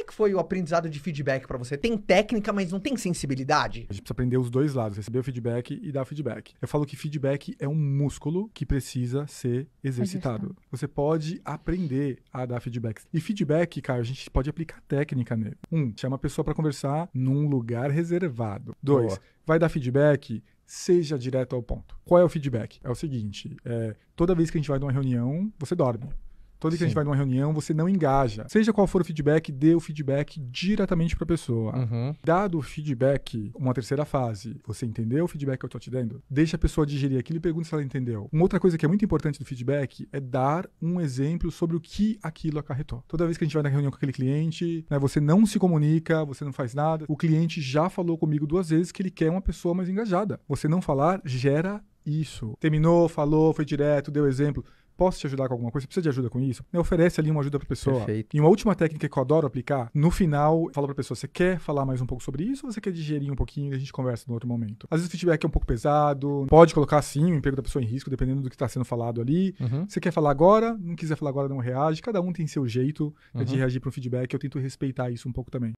é que foi o aprendizado de feedback para você? Tem técnica, mas não tem sensibilidade? A gente precisa aprender os dois lados, receber o feedback e dar feedback. Eu falo que feedback é um músculo que precisa ser exercitado. Você pode aprender a dar feedbacks. E feedback, cara, a gente pode aplicar técnica nele. Um, chama a pessoa para conversar num lugar reservado. Dois, Boa. vai dar feedback seja direto ao ponto. Qual é o feedback? É o seguinte: é, toda vez que a gente vai numa reunião, você dorme. Toda vez que a gente vai numa reunião, você não engaja. Seja qual for o feedback, dê o feedback diretamente para a pessoa. Uhum. Dado o feedback, uma terceira fase, você entendeu o feedback que eu estou te dando? Deixa a pessoa digerir aquilo e pergunta se ela entendeu. Uma outra coisa que é muito importante do feedback é dar um exemplo sobre o que aquilo acarretou. Toda vez que a gente vai na reunião com aquele cliente, né, você não se comunica, você não faz nada. O cliente já falou comigo duas vezes que ele quer uma pessoa mais engajada. Você não falar gera isso. Terminou, falou, foi direto, deu exemplo posso te ajudar com alguma coisa? Você precisa de ajuda com isso? Me oferece ali uma ajuda a pessoa. Perfeito. E uma última técnica que eu adoro aplicar, no final, fala a pessoa, você quer falar mais um pouco sobre isso ou você quer digerir um pouquinho e a gente conversa no outro momento? Às vezes o feedback é um pouco pesado, pode colocar sim o emprego da pessoa em risco, dependendo do que está sendo falado ali. Uhum. Você quer falar agora, não quiser falar agora, não reage. Cada um tem seu jeito né, uhum. de reagir para um feedback. Eu tento respeitar isso um pouco também.